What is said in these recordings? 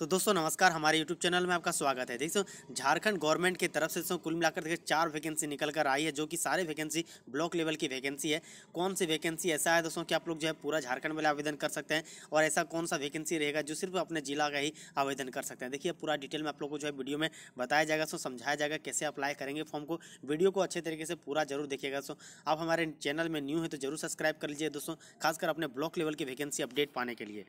तो दोस्तों नमस्कार हमारे यूट्यूब चैनल में आपका स्वागत है देखो झारखंड गवर्नमेंट की तरफ से दोस्तों कुल मिलाकर देखिए चार वैकेंसी निकल कर आई है जो कि सारे वैकेंसी ब्लॉक लेवल की वैकेंसी है कौन सी वैकेंसी ऐसा है दोस्तों कि आप लोग जो है पूरा झारखंड में आवेदन कर सकते हैं और ऐसा कौन सा वैकेंसी रहेगा जो सिर्फ अपने जिला का ही आवेदन कर सकते हैं देखिए पूरा डिटेल में आप लोग को जो है वीडियो में बताया जाएगा सो समझाया जाएगा कैसे अप्लाई करेंगे फॉर्म को वीडियो को अच्छे तरीके से पूरा जरूर देखिएगा सो आप हमारे चैनल में न्यू है तो जरूर सब्सक्राइब कर लीजिए दोस्तों खासकर अपने ब्लॉक लेवल की वैकेंसी अपडेट पाने के लिए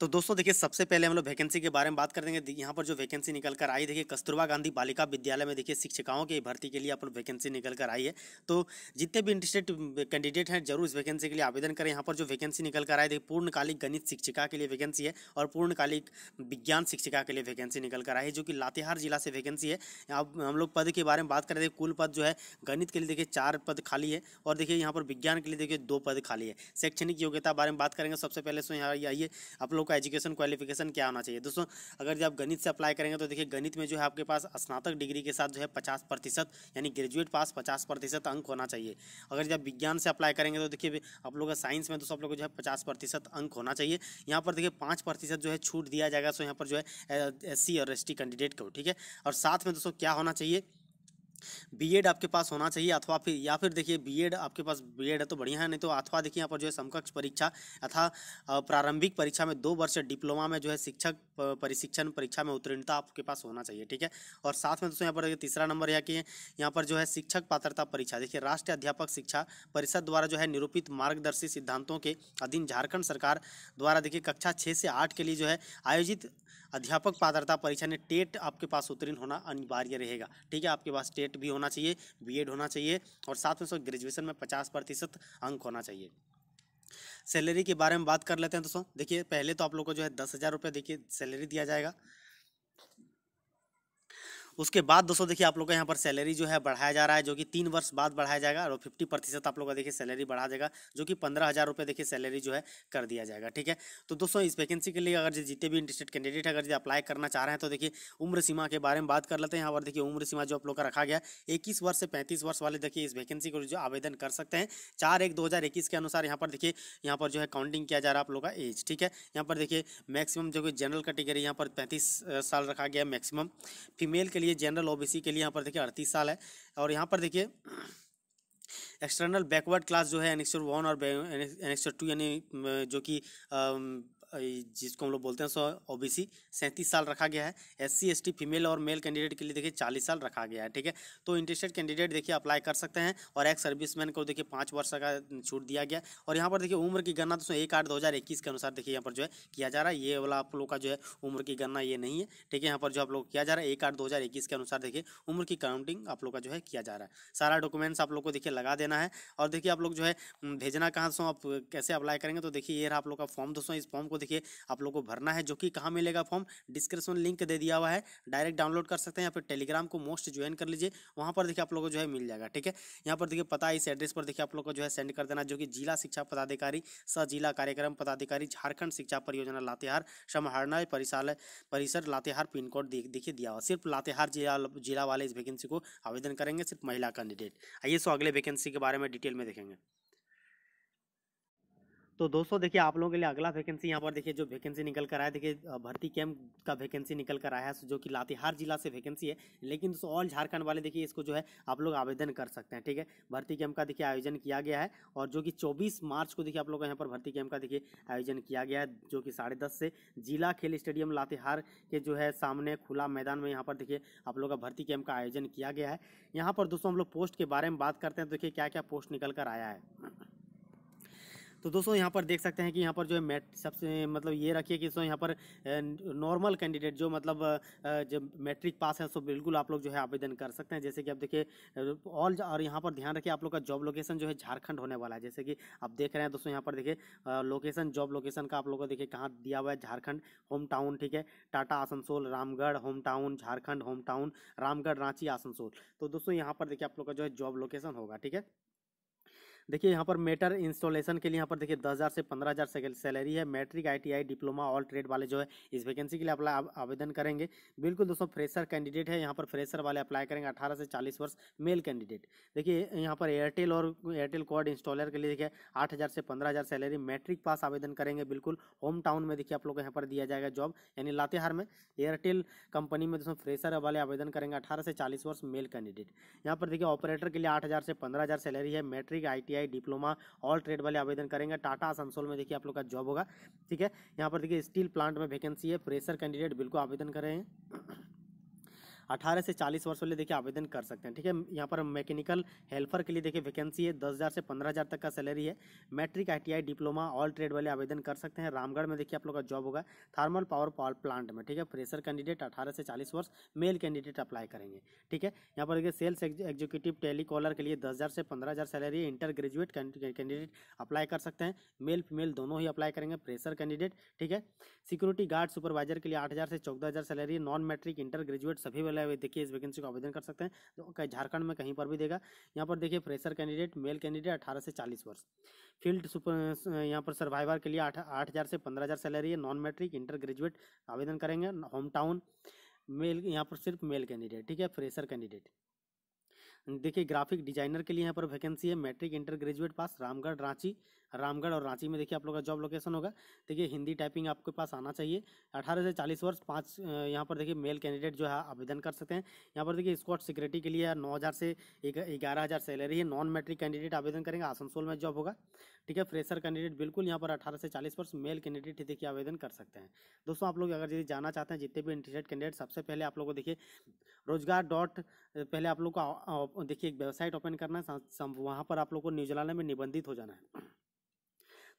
तो दोस्तों देखिए सबसे पहले हम लोग वैकेंसी के बारे में बात कर देंगे यहाँ पर जो वैकेंसी निकल कर आई देखिए कस्तूरबा गांधी बालिका विद्यालय में देखिए शिक्षिकाओं की भर्ती के लिए अपन वैकेंसी निकल कर आई है तो जितने भी इंटरेस्टेड कैंडिडेट हैं जरूर इस वैकेंसी के लिए आवेदन करें यहाँ पर जो वैकेंसी निकल कर आई देखिए पूर्णकालिक गणित शिक्षिका के लिए वैकेंसी है और पूर्णकालिक विज्ञान शिक्षिका के लिए वैकेंसी निकल कर आई है जो कि लातेहार जिला से वैकेंसी है अब हम लोग पद के बारे में बात करें देखिए कुल पद जो है गणित के लिए देखिए चार पद खाली है और देखिए यहाँ पर विज्ञान के लिए देखिए दो पद खाली है शैक्षणिक योग्यता बारे में बात करेंगे सबसे पहले सो यहाँ आइए आप लोग आपका एजुकेशन क्वालिफिकेशन क्या होना चाहिए दोस्तों अगर जब गणित से अप्लाई करेंगे तो देखिए गणित में जो है आपके पास स्नातक डिग्री के साथ जो है पचास प्रतिशत यानी ग्रेजुएट पास पचास प्रतिशत अंक होना चाहिए अगर जब विज्ञान से अप्लाई करेंगे तो देखिए आप लोग साइंस में दोस्तों आप लोग को जो है पचास प्रतिशत अंक होना चाहिए यहाँ पर देखिए पाँच प्रतिशत जो है छूट दिया जाएगा सो यहाँ पर जो है एस और एस कैंडिडेट को ठीक है और साथ में दोस्तों क्या होना चाहिए बीएड आपके पास होना चाहिए अथवा फिर या फिर देखिए बीएड आपके पास बीएड है तो बढ़िया है नहीं तो अथवा देखिए यहाँ पर जो है समकक्ष परीक्षा अथा प्रारंभिक परीक्षा में दो वर्ष डिप्लोमा में जो है शिक्षक परिशिक्षण परीक्षा में उत्तीर्णता आपके पास होना चाहिए ठीक है और साथ में दोस्तों यहाँ पर तीसरा नंबर यह कि यहाँ पर जो है शिक्षक पात्रता परीक्षा देखिए राष्ट्रीय अध्यापक शिक्षा परिषद द्वारा जो है निरूपित मार्गदर्शी सिद्धांतों के अधीन झारखंड सरकार द्वारा देखिए कक्षा छः से आठ के लिए जो है आयोजित अध्यापक पात्रता परीक्षा ने टेट आपके पास उत्तीर्ण होना अनिवार्य रहेगा ठीक है आपके पास टेट भी होना चाहिए बीएड होना चाहिए और साथ में सब ग्रेजुएशन में पचास प्रतिशत अंक होना चाहिए सैलरी के बारे में बात कर लेते हैं दोस्तों देखिए पहले तो आप लोग को जो है दस हज़ार रुपये देखिए सैलरी दिया जाएगा उसके बाद दोस्तों देखिए आप लोग का यहाँ पर सैलरी जो है बढ़ाया जा रहा है जो कि तीन वर्ष बाद बढ़ाया जाएगा और फिफ्टी प्रतिशत आप लोग का देखिए सैलरी बढ़ा देगा जो कि पंद्रह हज़ार रुपये देखिए सैलरी जो है कर दिया जाएगा ठीक है तो दोस्तों इस वैकेंसी के लिए अगर जो जितने भी इंटरेस्टेड कैंडिडेट अगर जो अप्लाई करना चाह रहे हैं तो देखिए उम्र सीमा के बारे में बात कर लेते हैं यहाँ पर देखिए उम्र सीमा जो आप लोग का रखा गया इक्कीस वर्ष से पैंतीस वर्ष वाले देखिए इस वैकेंसी को जो आवेदन कर सकते हैं चार एक दो के अनुसार यहाँ पर देखिए यहाँ पर जो है काउंटिंग किया जा रहा है आप लोग का एज ठीक है यहाँ पर देखिए मैक्सिमम जो कि जनरल कैटेगरी यहाँ पर पैंतीस साल रखा गया मैक्सिमम फीमेल के लिए जनरल ओबीसी के लिए यहाँ पर देखिए अड़तीस साल है और यहाँ पर देखिए एक्सटर्नल बैकवर्ड क्लास जो है एनेक्सर वन और एनेक्सर टू यानी जो कि जिसको हम लोग बोलते हैं सो ओ बी सी साल रखा गया है एस सी फीमेल और मेल कैंडिडेट के लिए देखिए चालीस साल रखा गया है ठीक है तो इंटरेस्टेड कैंडिडेट देखिए अप्लाई कर सकते हैं और एक्स सर्विसमैन को देखिए पाँच वर्ष का छूट दिया गया और यहाँ पर देखिए उम्र की गणना दोस्तों एक आठ दो हज़ार इक्कीस के अनुसार देखिए यहाँ पर जो है किया जा रहा है ये वाला आप लोग का जो है उम्र की गणना ये नहीं है ठीक है यहाँ पर जो आप लोग किया जा रहा है एक आठ दो हज़ार इक्कीस के अनुसार देखिए उम्र की काउंटिंग आप लोग का जो है किया जा रहा है सारा डॉक्यूमेंट्स आप लोग को देखिए लगा देना है और देखिए आप लोग जो है भेजना कहाँ से आप कैसे अप्लाई करेंगे तो देखिए ये रहा आप लोग का फॉर्म दोस्तों इस फॉर्म को देखिए आप लोग को भरना है जो कि कहाँ मिलेगा फॉर्म डिस्क्रिप्शन लिंक दे दिया हुआ है डायरेक्ट डाउनलोड कर सकते हैं या फिर टेलीग्राम को मोस्ट ज्वाइन कर लीजिए वहाँ पर देखिए आप लोग को जो है मिल जाएगा ठीक है यहाँ पर देखिए पता इस एड्रेस पर देखिए आप लोग को जो है सेंड कर देना जो कि जिला शिक्षा पदाधिकारी स जिला कार्यक्रम पदाधिकारी झारखंड शिक्षा परियोजना लातेहार समाहरणालय परिसालय परिसर लातेहार पिन कोड देखिए दिया हुआ सिर्फ लातेहार जिला जिला वाले इस वैकेंसी को आवेदन करेंगे सिर्फ महिला कैंडिडेट आइए सो अगले वैकेंसी के बारे में डिटेल में देखेंगे तो दोस्तों देखिए आप लोगों के लिए अगला वैकेंसी यहाँ पर देखिए जो वैकेंसी निकल कर आया देखिए भर्ती कैंप का वैकेंसी निकल कर आया है जो कि लातेहार जिला से वैकेंसी है लेकिन दोस्तों ऑल झारखंड वाले देखिए इसको जो है आप लोग आवेदन कर सकते हैं ठीक है भर्ती कैंप का देखिए आयोजन किया गया है और जो कि चौबीस मार्च को देखिए आप लोग यहाँ पर भर्ती कैंप का देखिए आयोजन किया गया है जो कि साढ़े से जिला खेल स्टेडियम लातेहार के जो है सामने खुला मैदान में यहाँ पर देखिए आप लोग का भर्ती कैंप का आयोजन किया गया है यहाँ पर दोस्तों हम लोग पोस्ट के बारे में बात करते हैं तो देखिए क्या क्या पोस्ट निकल कर आया है तो दोस्तों यहाँ पर देख सकते हैं कि यहाँ पर जो है मैट सबसे मतलब ये रखिए कि दोस्तों यहाँ पर नॉर्मल कैंडिडेट जो मतलब जो मैट्रिक पास है सो तो बिल्कुल आप लोग जो है आवेदन कर सकते हैं जैसे कि आप देखिए ऑल और यहाँ पर ध्यान रखिए आप लोग का जॉब लोकेशन जो है झारखंड होने वाला है जैसे कि आप देख रहे हैं दोस्तों यहाँ पर देखिए लोकेशन जॉब लोकेशन का आप लोग को देखिए कहाँ दिया हुआ है झारखंड होम टाउन ठीक है Tata Asansol Ramgarh home town Jharkhand home town Ramgarh Ranchi Asansol तो दोस्तों यहाँ पर देखिए आप लोग का जो है जॉब लोकेशन होगा ठीक है देखिए यहाँ पर मेटर इंस्टॉलेशन के लिए यहाँ पर देखिए दस हज़ार से पंद्रह हज़ार सैलरी है matric ITI diploma all trade वाले जो है इस वैकेंसी के लिए अप्लाई आवेदन करेंगे बिल्कुल दोस्तों फ्रेशर कैंडिडेट है यहाँ पर फ्रेशर वाले अप्लाई करेंगे अठारह से चालीस वर्ष मेल कैंडिडेट देखिए यहाँ पर एयरटेल और एयरटेल कोड इंस्टॉलर के लिए देखिए आठ हज़ार से पंद्रह हज़ार सैलरी मैट्रिक पास आवेदन करेंगे बिल्कुल होम टाउन में देखिए आप लोग यहाँ पर दिया जाएगा जॉब यानी लातेहार में एयरटेल कंपनी में दोस्तों फ्रेशर वाले आवेदन करेंगे अठारह से चालीस वर्ष मेल कैंडिडेट यहाँ पर देखिए ऑपरेटर के लिए आठ से पंद्रह सैलरी है matric I I diploma all trade वाले आवेदन करेंगे टाटा आसनसोल में देखिए आप लोग का जॉब होगा ठीक है यहाँ पर देखिए स्टील प्लांट में वैकेंसी है प्रेशर कैंडिडेट बिल्कुल आवेदन करें अठारह से चालीस वर्ष वाले देखिए आवेदन कर सकते हैं ठीक है यहाँ पर मैकेनिकल हेल्पर के लिए देखिए वैकेंसी है दस हज़ार से पंद्रह हज़ार तक का सैलरी है matric I diploma all trade वाले आवेदन कर सकते हैं रामगढ़ में देखिए आप लोग का जॉब होगा थर्मल पावर पावर प्लांट में ठीक है फ्रेशर कैंडिडेट अठारह से चालीस वर्ष मेल कैंडिडेट अप्लाई करेंगे ठीक है यहाँ पर देखिए सेल्स एग्जीक्यूटिव टेलीकॉलर के लिए दस हज़ार से पंद्रह हज़ार salary inter graduate candidate apply कर सकते हैं मेल फीमेल दोनों ही अप्लाई करेंगे फ्रेशर कैंडिडेट ठीक है सिक्योरिटी गार्ड सुपरवाइजर के लिए आठ हज़ार से चौदह हज़ार salary non matric inter graduate सभी वाला है देखिए इस वैकेंसी को आवेदन कर सकते हैं तो झारखंड में कहीं पर भी देगा यहाँ पर देखिए फ्रेशर कैंडिडेट मेल कैंडिडेट अठारह से चालीस वर्ष फील्ड सुपर यहाँ पर सर्वाइवर के लिए आठ आठ हज़ार से पंद्रह हज़ार सैलरी है नॉन मैट्रिक इंटर ग्रेजुएट आवेदन करेंगे होम टाउन मेल यहाँ पर सिर्फ मेल कैंडिडेट ठीक है फ्रेशर कैंडिडेट देखिए ग्राफिक डिजाइनर के लिए यहाँ पर वैकेंसी है matric inter graduate pass Ramgarh Ranchi Ramgarh और रांची में देखिए आप लोग का जॉब लोकेशन होगा देखिए हिंदी टाइपिंग आपके पास आना चाहिए अठारह से चालीस वर्ष पाँच यहाँ पर देखिए मेल कैंडिडेट जो है आवेदन कर सकते हैं यहाँ पर देखिए स्कॉट सिक्योरिटी के लिए नौ हज़ार से ग्यारह हज़ार सैलरी है नॉन मैट्रिक कैंडिडेट आवेदन करेंगे आसनसोल में जॉब होगा ठीक है फ्रेशर कैंडिडेट बिल्कुल यहाँ पर अठारह से चालीस वर्ष मेल कैंडिडेट देखिए आवेदन कर सकते हैं दोस्तों आप लोग अगर यदि जाना चाहते हैं जितने भी इंटरेस्टेड कैंडिडेट सबसे पहले आप लोगों को देखिए रोजगार डॉट पहले आप लोग को देखिए एक वेबसाइट ओपन करना है वहाँ पर आप लोग को न्यूजीलैंड में निबंधित हो जाना है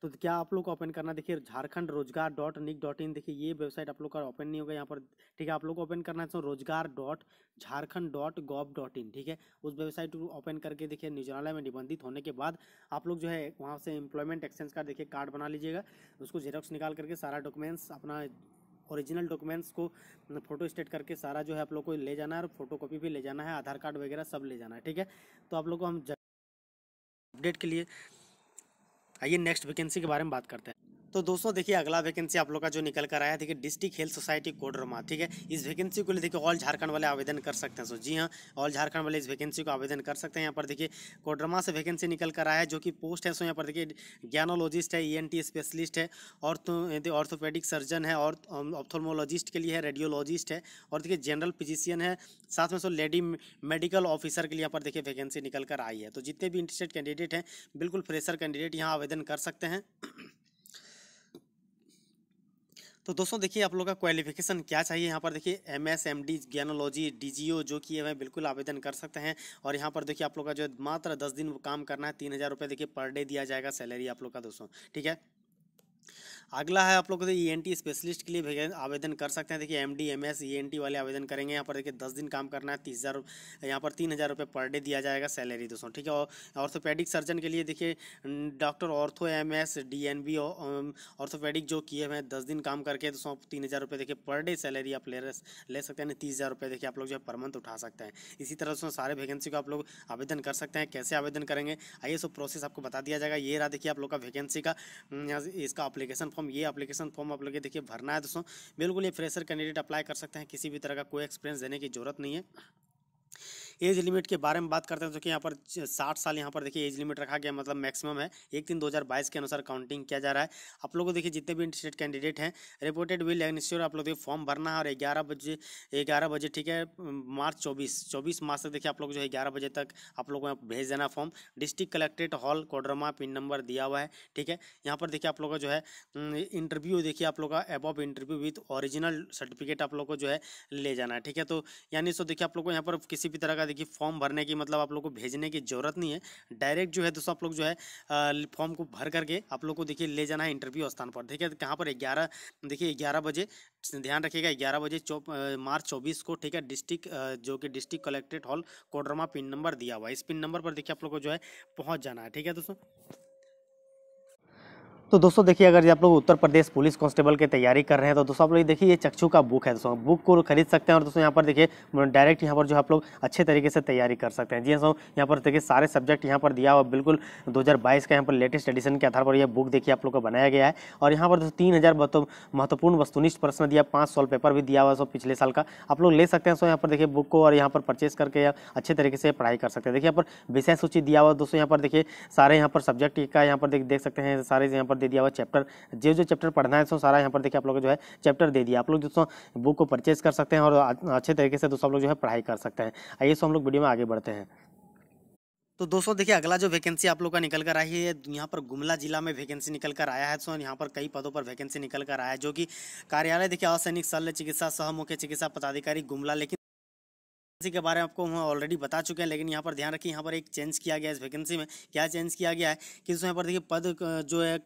तो क्या आप लोग को ओपन करना देखिए झारखंड रोजगार डॉट निक डॉट इन देखिए ये वेबसाइट आप लोग का ओपन नहीं होगा यहाँ पर ठीक है आप लोग को ओपन करना है तो Rojgar dot Jharkhand dot gov dot in ठीक है उस वेबसाइट को ओपन करके देखिए निजरालय में निबंधित होने के बाद आप लोग जो है वहाँ से एम्प्लॉयमेंट एक्सचेंज का देखिए कार्ड बना लीजिएगा उसको जेरोक्स निकाल करके सारा डॉक्यूमेंट्स अपना ओरिजिनल डॉक्यूमेंट्स को फोटो स्टेट करके सारा जो है आप लोग को ले जाना है और फोटो कॉपी भी ले जाना है आधार कार्ड वगैरह सब ले जाना है ठीक है तो आप लोग को हम अपडेट के लिए आइए नेक्स्ट वैकेंसी के बारे में बात करते हैं तो दोस्तों देखिए अगला वैकेंसी आप लोग का जो निकल कर आया देखिए डिस्ट्रिक्ट हेल्थ सोसाइटी कोडरमा ठीक है इस वैकेंसी को लिए देखिए ऑल झारखंड वाले आवेदन कर सकते हैं सो जी हाँ ऑल झारखंड वाले इस वैकेंसी को आवेदन कर सकते हैं यहाँ पर देखिए कोडरमा से वैकेंसी निकल कर आया है जो कि पोस्ट है सो यहाँ पर देखिए ज्ञानोलॉजिस्ट है ई e स्पेशलिस्ट है और ऑर्थोपेडिक तो, सर्जन है और ऑप्थोमोलॉजिस्ट के लिए है रेडियोलॉजिस्ट है और देखिए जनरल फिजिशियन है साथ में सो लेडी मेडिकल ऑफिसर के लिए यहाँ पर देखिए वैकेंसी निकल कर आई है तो जितने भी इंटरेस्टेड कैंडिडेट हैं बिल्कुल फ्रेशर कैंडिडेट यहाँ आवेदन कर सकते हैं तो दोस्तों देखिए आप लोग का क्वालिफिकेशन क्या चाहिए यहाँ पर देखिए M S M D gynaecology D G O जो कि वह बिल्कुल आवेदन कर सकते हैं और यहाँ पर देखिए आप लोग का जो मात्र दस दिन काम करना है तीन हज़ार रुपये देखिए पर डे दिया जाएगा सैलरी आप लोग का दोस्तों ठीक है अगला है आप लोग ई एन टी स्पेशलिस्ट के लिए आवेदन कर सकते हैं देखिए M D M S E N T वाले आवेदन करेंगे यहाँ पर देखिए दस दिन काम करना है तीस हज़ार यहाँ पर तीन हज़ार रुपये पर डे दिया जाएगा सैलरी दोस्तों ठीक है और ऑर्थोपेडिक सर्जन के लिए देखिए doctor ortho M S D N B orthopaedic जो किए हुए हैं दस दिन काम करके दोस्तों तीन हज़ार रुपये देखिए पर डे सैलरी आप ले ले सकते हैं तीस हज़ार रुपये देखिए आप लोग जो है पर मंथ उठा सकते हैं इसी तरह दोस्तों सारे वैकेंसी को आप लोग आवेदन कर सकते हैं कैसे आवेदन करेंगे आइए सब प्रोसेस आपको बता दिया जाएगा ये रहा देखिए आप लोग का वैकेंसी का इसका अप्लीकेशन फॉर्म फॉर्म ये अप्लीकेशन फॉर्म आप लोग देखिए भरना है दोस्तों बिल्कुल ये फ्रेशर कैंडिडेट अप्लाई कर सकते हैं किसी भी तरह का कोई एक्सपीरियंस देने की जरूरत नहीं है एज लिमिट के बारे में बात करते हैं तो कि यहाँ पर साठ साल यहाँ पर देखिए एज लिमिट रखा गया मतलब मैक्सिमम है एक तीन दो के अनुसार काउंटिंग किया जा रहा है आप लोगों को देखिए जितने भी इंटरेस्टेड कैंडिडेट हैं रिपोर्टेड विल एग्निश्योर आप लोग देखिए फॉर्म भरना है और ग्यारह बजे ग्यारह बजे ठीक है मार्च चौबीस चौबीस मार्च तक देखिए आप लोग जो है ग्यारह बजे तक आप लोगों को भेज देना form district collectorate hall Koderma pin number दिया हुआ है ठीक है यहाँ पर देखिए आप लोग का जो है इंटरव्यू देखिए आप लोग का above interview with original certificate आप लोग को जो है ले जाना है ठीक है तो यानी सो देखिए आप लोग को यहाँ पर किसी भी तरह का तरह फॉर्म भरने की मतलब आप लोग को भेजने की जरूरत नहीं है डायरेक्ट जो है दोस्तों आप लोग जो है फॉर्म को भर करके आप लोग को देखिए ले जाना है इंटरव्यू स्थान पर देखिए कहाँ पर ग्यारह देखिए ग्यारह बजे ध्यान रखिएगा ग्यारह बजे मार्च चौबीस को ठीक है डिस्ट्रिक्ट जो कि district collectorate hall Koderma pin number दिया हुआ है इस पिन नंबर पर देखिए आप लोग को जो है पहुँच जाना है ठीक है दोस्तों तो दोस्तों देखिए अगर आप लोग उत्तर प्रदेश पुलिस कांस्टेबल की तैयारी कर रहे हैं तो दोस्तों आप लोग देखिए ये चक्षु का बुक है दोस्तों बुक को खरीद सकते हैं और दोस्तों यहाँ पर देखिए डायरेक्ट यहाँ पर जो आप लोग अच्छे तरीके से तैयारी कर सकते हैं जी दोस्तों यहाँ पर देखिए सारे सब्जेक्ट यहाँ पर दिया हुआ बिल्कुल दो का यहाँ पर लेटेस्ट एडिशन के आधार पर यह बुक देखिए आप लोग को बनाया गया है और यहाँ पर दोस्तों तीन हज़ार महत्वपूर्ण वस्तुनिष्ठ प्रश्न दिया पाँच सॉल्व पेपर भी दिया हुआ सो पिछले साल का आप लोग ले सकते हैं सो यहाँ पर देखिए बुक को और यहाँ पर परचेज करके अच्छे तरीके से पढ़ाई कर सकते हैं देखिए यहाँ पर विषय सूची दिया हुआ दोस्तों यहाँ पर देखिए सारे यहाँ पर सब्जेक्ट का यहाँ पर देख सकते हैं सारे यहाँ पर पर दे दिया हुआ चैप्टर जो जो चैप्टर पढ़ना है सो सारा यहाँ पर देखिए आप लोग जो है चैप्टर दे दिया आप लोग दोस्तों बुक को परचेज कर सकते हैं और अच्छे तरीके से दोस्तों आप लोग जो है पढ़ाई कर सकते हैं आइए सो हम लोग वीडियो में आगे बढ़ते हैं तो दोस्तों देखिए अगला जो वैकेंसी आप लोग का निकल कर आई है यहाँ पर गुमला जिला में वैकेंसी निकल कर आया है सो तो यहाँ पर कई पदों पर वैकेंसी निकल कर आया है जो कि कार्यालय देखिए असैनिक शल्य चिकित्सा सह मुख्य चिकित्सा पदाधिकारी गुमला लेकिन वैकेंसी के बारे में आपको हम ऑलरेडी बता चुके हैं लेकिन यहाँ पर ध्यान रखिए यहाँ पर एक चेंज किया गया है इस वैकेंसी में क्या चेंज किया गया है कि उसमें यहाँ पर देखिए पद जो है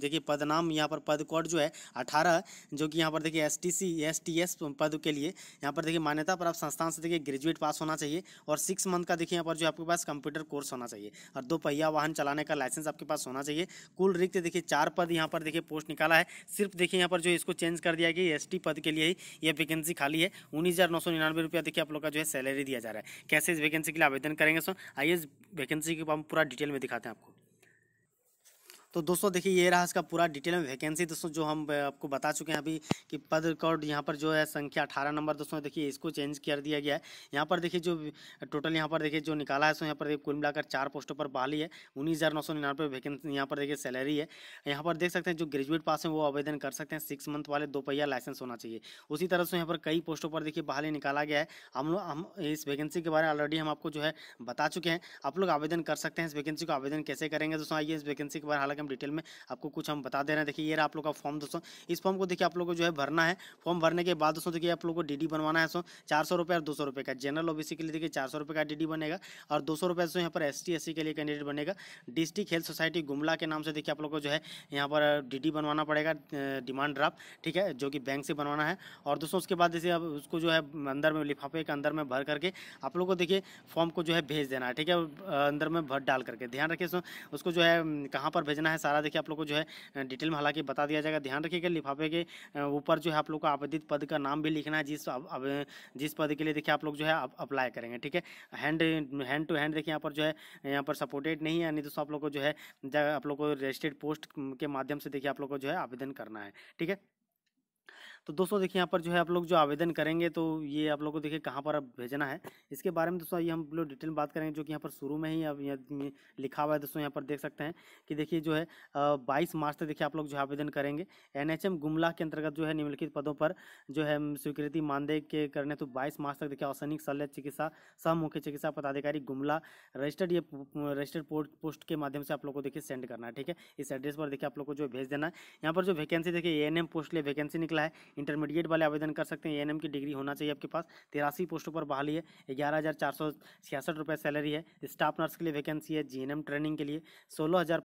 देखिए पद नाम यहाँ पर पद कोड जो है अठारह जो कि यहाँ पर देखिए S T C S T S पद के लिए यहाँ पर देखिए मान्यता प्राप्त संस्थान से देखिए ग्रेजुएट पास होना चाहिए और सिक्स मंथ का देखिए यहाँ पर जो आपके पास कंप्यूटर कोर्स होना चाहिए और दो पहिया वाहन चलाने का लाइसेंस आपके पास होना चाहिए कुल रिक्त देखिए चार पद यहाँ पर देखिए पोस्ट निकाला है सिर्फ देखिए यहाँ पर जो इसको चेंज कर दिया गया एस टी पद के लिए ही यह वैकेंसी खाली है उन्नीस हज़ार नौ सौ निन्यानवे रुपया देखिए आप लोग का जो लिए सैलरी दिया जा रहा है कैसे इस वैकेंसी के लिए आवेदन करेंगे सो आइए इस वैकेंसी को हम पूरा डिटेल में दिखाते हैं आपको तो दोस्तों देखिए ये रहा इसका पूरा डिटेल में वैकेंसी दोस्तों जो हम आपको बता चुके हैं अभी कि पद रिकॉर्ड यहाँ पर जो है संख्या अठारह नंबर दोस्तों देखिए इसको चेंज कर दिया गया है यहाँ पर देखिए जो टोटल यहाँ पर देखिए जो निकाला है सो यहाँ पर देखिए कुल मिलाकर चार पोस्टों पर बहाली है उन्नीस हज़ार नौ सौ निन्यानवे वैकेंसी यहाँ पर देखिए सैलरी है यहाँ पर देख सकते हैं जो ग्रेजुएट पास हैं वो आवेदन कर सकते हैं सिक्स मंथ वाले दो लाइसेंस होना चाहिए उसी तरह से यहाँ पर कई पोस्टों पर देखिए बहाली निकाला गया है हम लोग हम इस वैकेंसी के बारे में ऑलरेडी हम आपको जो है बता चुके हैं आप लोग आवेदन कर सकते हैं इस वैकेंसी को आवेदन कैसे करेंगे दोस्तों आइए इस वैकेंसी के बारे हालांकि हम डिटेल में आपको कुछ हम बता दे रहे हैं देखिए ये रहा आप लोग का फॉर्म दोस्तों इस फॉर्म को देखिए आप लोग को जो है भरना है फॉर्म भरने के बाद दोस्तों देखिए आप लोग को डी बनवाना है सो चार सौ और दो सौ का जनरल ओबीसी के लिए देखिए चार सौ का डी बनेगा और दो सौ रुपये दोस्तों यहाँ पर एस टी के लिए कैंडिडेट बनेगा डिस्ट्रिक्ट हेल्थ सोसाइटी गुमला के नाम से देखिए आप लोग को जो है यहाँ पर डी बनवाना पड़ेगा डिमांड ड्राफ्ट ठीक है जो कि बैंक से बनवाना है और दोस्तों उसके बाद जैसे आप उसको जो है अंदर में लिफाफे के अंदर में भर करके आप लोग को देखिए फॉर्म को जो है भेज देना है ठीक है अंदर में भर डाल करके ध्यान रखिए उसको जो है कहाँ पर भेजना करना है सारा देखिए आप लोग को जो है डिटेल में हालांकि बता दिया जाएगा ध्यान रखिएगा लिफाफे के ऊपर जो है आप लोग को आवेदित पद का नाम भी लिखना है जिस अब, जिस पद के लिए देखिए आप लोग जो है अप्लाई करेंगे ठीक है हैंड हैंड टू हैंड देखिए यहाँ पर जो है यहाँ पर सपोर्टेड नहीं है नहीं दोस्तों आप लोग को जो है आप लोग को रजिस्टर्ड पोस्ट के माध्यम से देखिए आप लोग को जो है आवेदन करना है ठीक है तो दोस्तों देखिए यहाँ पर जो है आप लोग जो आवेदन करेंगे तो ये आप लोग को देखिए कहाँ पर भेजना है इसके बारे में दोस्तों ये हम लोग डिटेल में बात करेंगे जो कि यहाँ पर शुरू में ही अब लिखा हुआ है दोस्तों यहाँ पर देख सकते हैं कि देखिए जो है बाईस मार्च तक देखिए आप लोग जो आवेदन करेंगे एन गुमला के अंतर्गत जो है निम्नलिखित पदों पर जो है स्वीकृति मानदेय के करने तो बाईस मार्च तक देखिए औसनिक शल्य चिकित्सा सह मुख्य चिकित्सा पदाधिकारी गुमला रजिस्टर्ड ये रजिस्टर्ड पोस्ट के माध्यम से आप लोग को देखिए सेंड करना है ठीक है इस एड्रेस पर देखिए आप लोग को जो भेज देना है यहाँ पर जो वैकेंसी देखिए ए पोस्ट लिए वैकेंसी निकला है इंटरमीडिएट वाले आवेदन कर सकते हैं ए की डिग्री होना चाहिए आपके पास तिरासी पोस्टों पर बहाली है ग्यारह हज़ार चार सौ छियासठ रुपये सैलरी है स्टाफ नर्स के लिए वैकेंसी है जी ट्रेनिंग के लिए सोलह हज़ार